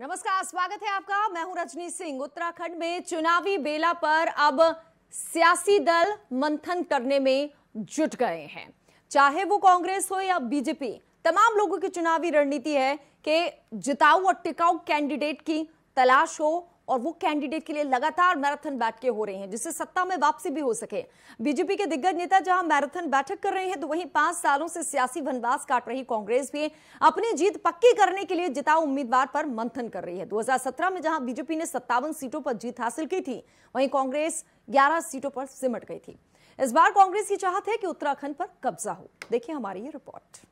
नमस्कार स्वागत है आपका मैं हूं रजनी सिंह उत्तराखंड में चुनावी बेला पर अब सियासी दल मंथन करने में जुट गए हैं चाहे वो कांग्रेस हो या बीजेपी तमाम लोगों की चुनावी रणनीति है कि जिताऊ और टिकाऊ कैंडिडेट की तलाश हो और वो कैंडिडेट के लिए लगातार मैराथन बैठकें हो रही हैं जिससे सत्ता में वापसी भी हो सके बीजेपी के दिग्गज नेता जहां मैराथन बैठक कर रहे हैं तो वहीं पांच सालों से सियासी वनवास काट रही कांग्रेस भी अपनी जीत पक्की करने के लिए जिताओ उम्मीदवार पर मंथन कर रही है 2017 में जहां बीजेपी ने सत्तावन सीटों पर जीत हासिल की थी वहीं कांग्रेस ग्यारह सीटों पर सिमट गई थी इस बार कांग्रेस की चाहत है कि उत्तराखंड पर कब्जा हो देखिए हमारी ये रिपोर्ट